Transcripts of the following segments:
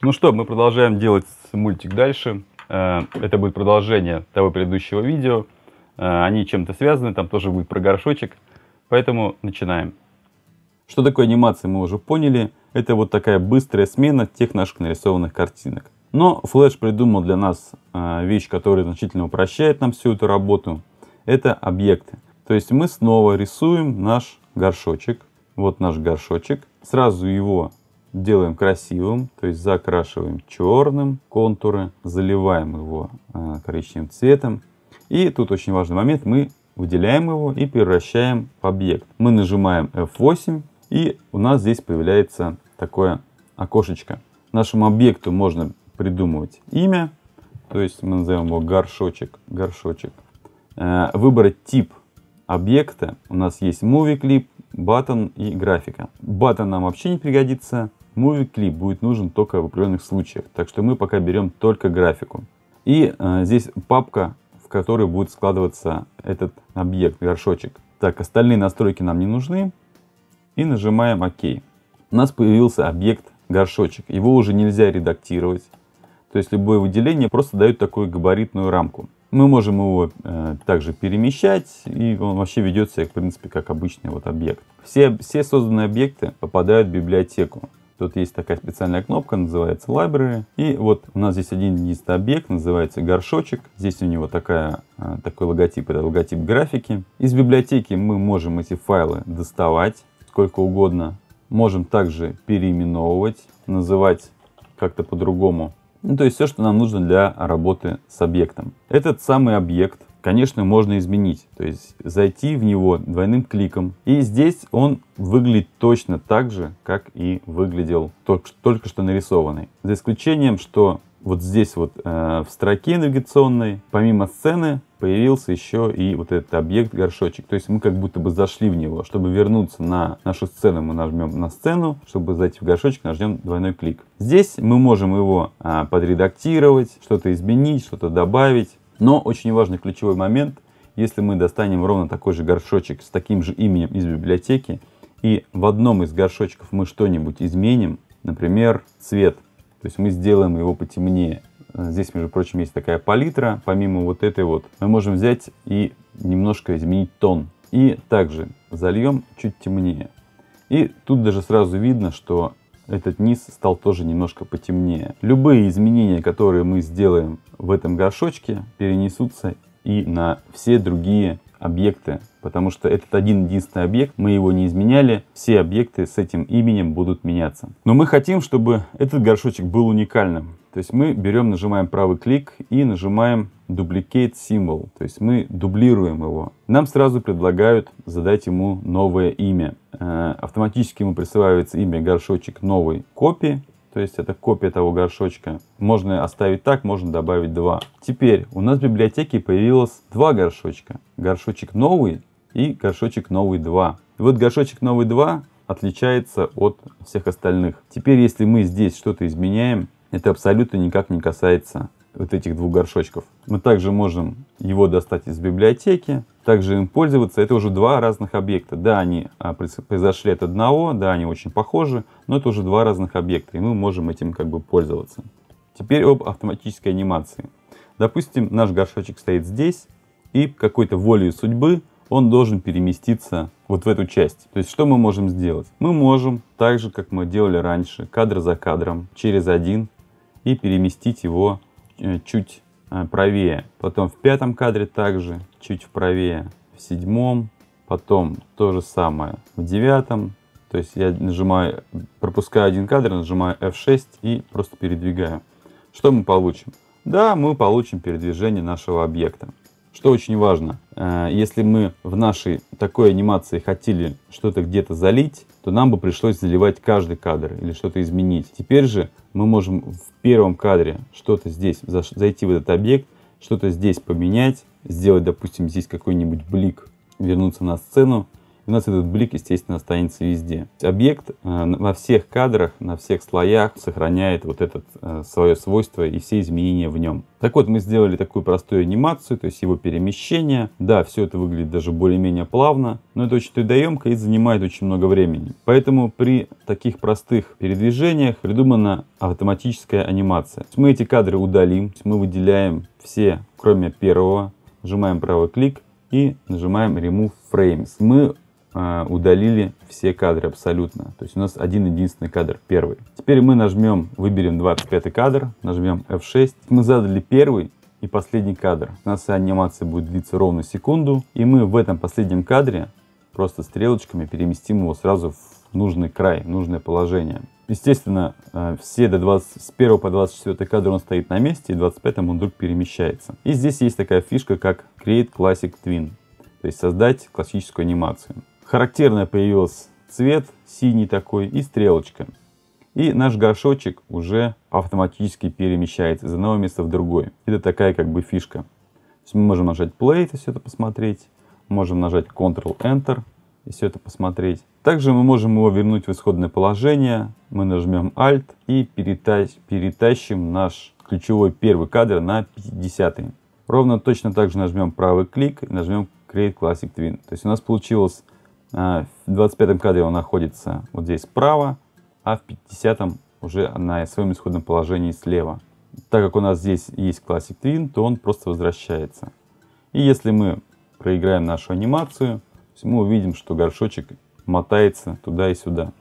Ну что, мы продолжаем делать мультик дальше. Э, это будет продолжение того предыдущего видео. Э, они чем-то связаны, там тоже будет про горшочек. Поэтому начинаем. Что такое анимация, мы уже поняли. Это вот такая быстрая смена тех наших нарисованных картинок. Но Flash придумал для нас э, вещь, которая значительно упрощает нам всю эту работу. Это объекты. То есть мы снова рисуем наш горшочек. Вот наш горшочек. Сразу его делаем красивым, то есть закрашиваем черным контуры, заливаем его э, коричневым цветом. И тут очень важный момент, мы выделяем его и превращаем в объект. Мы нажимаем F8 и у нас здесь появляется такое окошечко. Нашему объекту можно придумывать имя, то есть мы назовем его горшочек, горшочек. Э, выбрать тип объекта. У нас есть Movie Clip, Button и графика. Button нам вообще не пригодится, Movie клип будет нужен только в определенных случаях, так что мы пока берем только графику. И э, здесь папка, в которой будет складываться этот объект, горшочек. Так, остальные настройки нам не нужны. И нажимаем ОК. У нас появился объект горшочек. Его уже нельзя редактировать. То есть любое выделение просто дает такую габаритную рамку. Мы можем его э, также перемещать, и он вообще ведет себя, в принципе, как обычный вот объект. Все, все созданные объекты попадают в библиотеку. Тут есть такая специальная кнопка, называется Library. И вот у нас здесь один единственный объект, называется горшочек. Здесь у него такая, э, такой логотип, это логотип графики. Из библиотеки мы можем эти файлы доставать сколько угодно. Можем также переименовывать, называть как-то по-другому. Ну, то есть все, что нам нужно для работы с объектом. Этот самый объект конечно, можно изменить. То есть зайти в него двойным кликом. И здесь он выглядит точно так же, как и выглядел только, что нарисованный. За исключением, что вот здесь вот э, в строке навигационной, помимо сцены, появился еще и вот этот объект горшочек. То есть мы как будто бы зашли в него. Чтобы вернуться на нашу сцену, мы нажмем на сцену. Чтобы зайти в горшочек, нажмем двойной клик. Здесь мы можем его а, подредактировать, что-то изменить, что-то добавить. Но очень важный ключевой момент, если мы достанем ровно такой же горшочек с таким же именем из библиотеки, и в одном из горшочков мы что-нибудь изменим, например, цвет, то есть мы сделаем его потемнее. Здесь, между прочим, есть такая палитра, помимо вот этой вот. Мы можем взять и немножко изменить тон. И также зальем чуть темнее. И тут даже сразу видно, что этот низ стал тоже немножко потемнее. Любые изменения, которые мы сделаем в этом горшочке, перенесутся и на все другие объекты, потому что этот один единственный объект, мы его не изменяли, все объекты с этим именем будут меняться. Но мы хотим, чтобы этот горшочек был уникальным. То есть мы берем, нажимаем правый клик и нажимаем duplicate символ, то есть мы дублируем его. Нам сразу предлагают задать ему новое имя. Э, автоматически ему присваивается имя горшочек новой копии, то есть это копия того горшочка. Можно оставить так, можно добавить два. Теперь у нас в библиотеке появилось два горшочка. Горшочек новый и горшочек новый 2. И вот горшочек новый 2 отличается от всех остальных. Теперь, если мы здесь что-то изменяем, это абсолютно никак не касается вот этих двух горшочков. Мы также можем его достать из библиотеки, также им пользоваться. Это уже два разных объекта. Да, они а, произошли от одного, да, они очень похожи, но это уже два разных объекта, и мы можем этим как бы пользоваться. Теперь об автоматической анимации. Допустим, наш горшочек стоит здесь, и какой-то волею судьбы он должен переместиться вот в эту часть. То есть что мы можем сделать? Мы можем, так же как мы делали раньше, кадр за кадром, через один, и переместить его Э, чуть э, правее. Потом в пятом кадре также чуть вправее, В седьмом, потом то же самое в девятом. То есть я нажимаю, пропускаю один кадр, нажимаю F6 и просто передвигаю. Что мы получим? Да, мы получим передвижение нашего объекта. Что очень важно, э, если мы в нашей такой анимации хотели что-то где-то залить, то нам бы пришлось заливать каждый кадр или что-то изменить. Теперь же мы можем в первом кадре что-то здесь, зайти в этот объект, что-то здесь поменять, сделать, допустим, здесь какой-нибудь блик, вернуться на сцену у нас этот блик, естественно, останется везде. Объект э, во всех кадрах, на всех слоях сохраняет вот это э, свое свойство и все изменения в нем. Так вот, мы сделали такую простую анимацию, то есть его перемещение. Да, все это выглядит даже более-менее плавно, но это очень трудоемко и занимает очень много времени. Поэтому при таких простых передвижениях придумана автоматическая анимация. Мы эти кадры удалим, мы выделяем все, кроме первого, нажимаем правый клик и нажимаем Remove Frames. Мы Э, удалили все кадры абсолютно. То есть у нас один единственный кадр, первый. Теперь мы нажмем, выберем 25 кадр, нажмем F6. Мы задали первый и последний кадр. У нас анимация будет длиться ровно секунду. И мы в этом последнем кадре просто стрелочками переместим его сразу в нужный край, в нужное положение. Естественно, э, все до 20, с 1 по 24 кадр он стоит на месте, и 25 он вдруг перемещается. И здесь есть такая фишка, как Create Classic Twin, то есть создать классическую анимацию. Характерно появился цвет синий такой и стрелочка. И наш горшочек уже автоматически перемещается из одного места в другой. Это такая как бы фишка. мы можем нажать play, и все это посмотреть. Можем нажать Ctrl-Enter и все это посмотреть. Также мы можем его вернуть в исходное положение. Мы нажмем Alt и перетащим наш ключевой первый кадр на 50 -й. Ровно точно так же нажмем правый клик и нажмем Create Classic Twin. То есть у нас получилось а, в 25-м кадре он находится вот здесь справа, а в 50-м уже на своем исходном положении слева. Так как у нас здесь есть Classic Twin, то он просто возвращается. И если мы проиграем нашу анимацию, мы увидим, что горшочек мотается туда и сюда.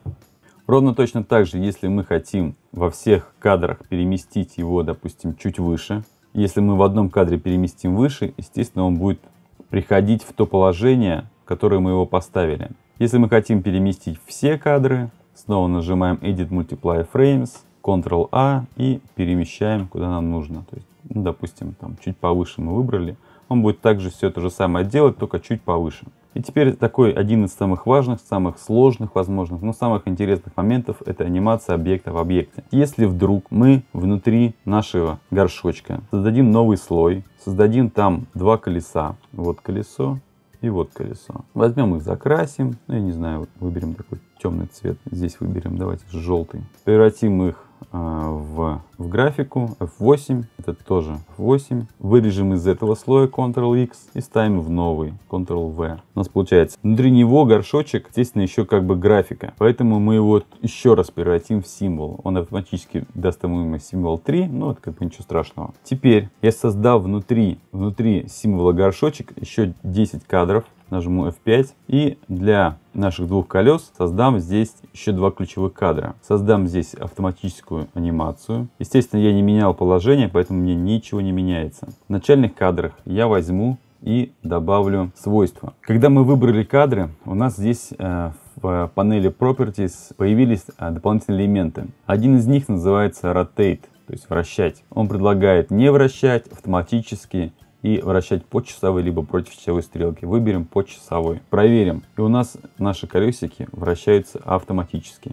Ровно точно так же, если мы хотим во всех кадрах переместить его, допустим, чуть выше. Если мы в одном кадре переместим выше, естественно, он будет приходить в то положение, которые мы его поставили. Если мы хотим переместить все кадры, снова нажимаем Edit Multiply Frames, Ctrl-A и перемещаем куда нам нужно. То есть, ну, допустим, там чуть повыше мы выбрали. Он будет также все то же самое делать, только чуть повыше. И теперь такой один из самых важных, самых сложных, возможных, но самых интересных моментов это анимация объекта в объекте. Если вдруг мы внутри нашего горшочка создадим новый слой, создадим там два колеса, вот колесо, и вот колесо. Возьмем их, закрасим, ну я не знаю, выберем такой темный цвет. Здесь выберем, давайте желтый. Превратим их а, в, в графику F8, это тоже F8. Вырежем из этого слоя Ctrl-X и ставим в новый Ctrl-V. У нас получается внутри него горшочек, естественно, еще как бы графика. Поэтому мы его еще раз превратим в символ. Он автоматически даст ему символ 3, но это как бы ничего страшного. Теперь я создал внутри, внутри символа горшочек еще 10 кадров нажму F5 и для наших двух колес создам здесь еще два ключевых кадра. Создам здесь автоматическую анимацию. Естественно, я не менял положение, поэтому мне ничего не меняется. В начальных кадрах я возьму и добавлю свойства. Когда мы выбрали кадры, у нас здесь э, в панели Properties появились э, дополнительные элементы. Один из них называется Rotate, то есть вращать. Он предлагает не вращать автоматически и вращать по часовой либо против часовой стрелки. Выберем по часовой. Проверим. И у нас наши колесики вращаются автоматически.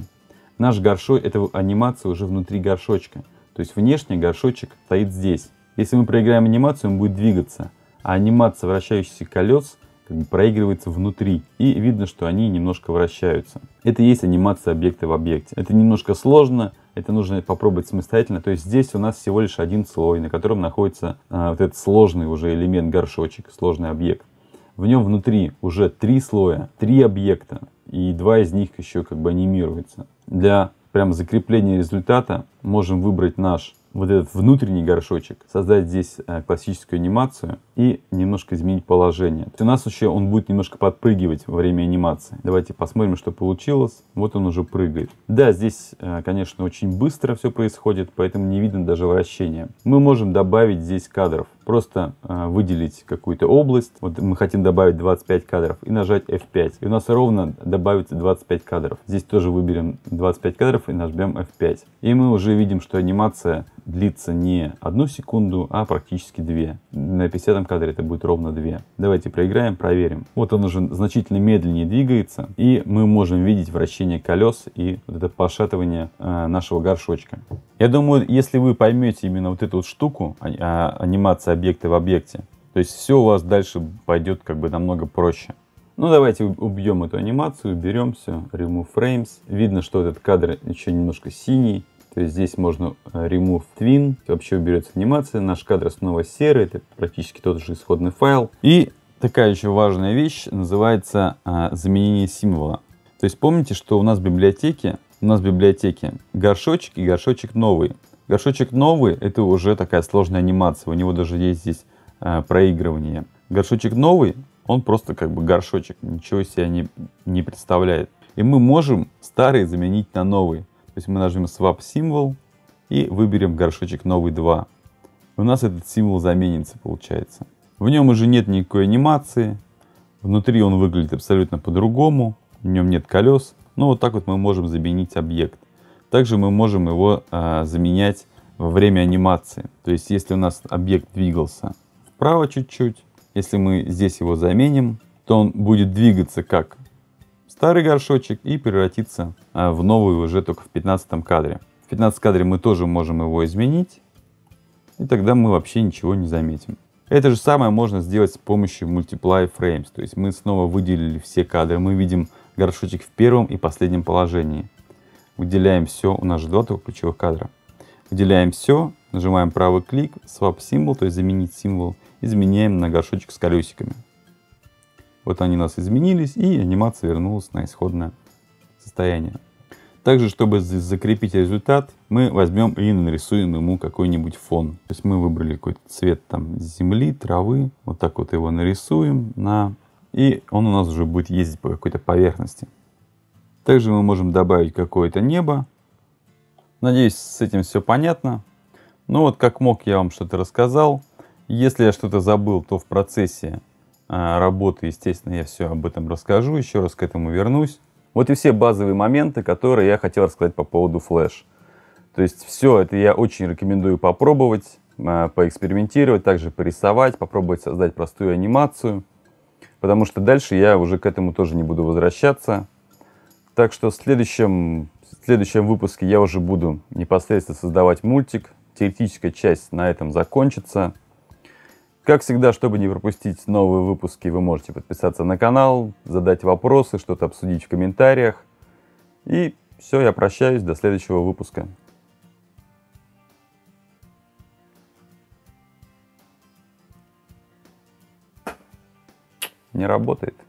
Наш горшой, это анимация уже внутри горшочка. То есть внешний горшочек стоит здесь. Если мы проиграем анимацию, он будет двигаться. А анимация вращающихся колес как бы проигрывается внутри. И видно, что они немножко вращаются. Это есть анимация объекта в объекте. Это немножко сложно, это нужно попробовать самостоятельно. То есть здесь у нас всего лишь один слой, на котором находится а, вот этот сложный уже элемент горшочек, сложный объект. В нем внутри уже три слоя, три объекта, и два из них еще как бы анимируются. Для прям закрепления результата можем выбрать наш вот этот внутренний горшочек, создать здесь э, классическую анимацию и немножко изменить положение. У нас еще он будет немножко подпрыгивать во время анимации. Давайте посмотрим, что получилось. Вот он уже прыгает. Да, здесь, э, конечно, очень быстро все происходит, поэтому не видно даже вращения. Мы можем добавить здесь кадров просто э, выделить какую-то область. Вот мы хотим добавить 25 кадров и нажать F5. И у нас ровно добавится 25 кадров. Здесь тоже выберем 25 кадров и нажмем F5. И мы уже видим, что анимация длится не одну секунду, а практически две. На 50 кадре это будет ровно две. Давайте проиграем, проверим. Вот он уже значительно медленнее двигается. И мы можем видеть вращение колес и вот это пошатывание э, нашего горшочка. Я думаю, если вы поймете именно вот эту вот штуку, а, а, анимация объекты в объекте. То есть все у вас дальше пойдет как бы намного проще. Ну давайте убьем эту анимацию, уберем все, remove frames. Видно, что этот кадр еще немножко синий. То есть здесь можно э, remove twin, вообще уберется анимация, наш кадр снова серый, это практически тот же исходный файл. И такая еще важная вещь называется а, заменение символа. То есть помните, что у нас в библиотеке, у нас в библиотеке горшочек и горшочек новый. Горшочек новый, это уже такая сложная анимация, у него даже есть здесь э, проигрывание. Горшочек новый, он просто как бы горшочек, ничего себе не, не представляет. И мы можем старый заменить на новый. То есть мы нажмем Swap символ и выберем горшочек новый 2. И у нас этот символ заменится, получается. В нем уже нет никакой анимации. Внутри он выглядит абсолютно по-другому. В нем нет колес. Но ну, вот так вот мы можем заменить объект. Также мы можем его э, заменять во время анимации. То есть, если у нас объект двигался вправо чуть-чуть, если мы здесь его заменим, то он будет двигаться как старый горшочек и превратиться э, в новый уже только в 15 кадре. В 15 кадре мы тоже можем его изменить, и тогда мы вообще ничего не заметим. Это же самое можно сделать с помощью Multiply Frames, то есть мы снова выделили все кадры, мы видим горшочек в первом и последнем положении. Выделяем все, у нас же два ключевых кадра. Выделяем все, нажимаем правый клик, swap символ, то есть заменить символ, изменяем на горшочек с колесиками. Вот они у нас изменились, и анимация вернулась на исходное состояние. Также, чтобы закрепить результат, мы возьмем и нарисуем ему какой-нибудь фон. То есть мы выбрали какой-то цвет там земли, травы, вот так вот его нарисуем, на... и он у нас уже будет ездить по какой-то поверхности. Также мы можем добавить какое-то небо. Надеюсь, с этим все понятно. Ну вот как мог я вам что-то рассказал. Если я что-то забыл, то в процессе а, работы, естественно, я все об этом расскажу, еще раз к этому вернусь. Вот и все базовые моменты, которые я хотел рассказать по поводу Flash. То есть все это я очень рекомендую попробовать, а, поэкспериментировать, также порисовать, попробовать создать простую анимацию. Потому что дальше я уже к этому тоже не буду возвращаться. Так что в следующем, в следующем выпуске я уже буду непосредственно создавать мультик. Теоретическая часть на этом закончится. Как всегда, чтобы не пропустить новые выпуски, вы можете подписаться на канал, задать вопросы, что-то обсудить в комментариях. И все, я прощаюсь, до следующего выпуска. Не работает.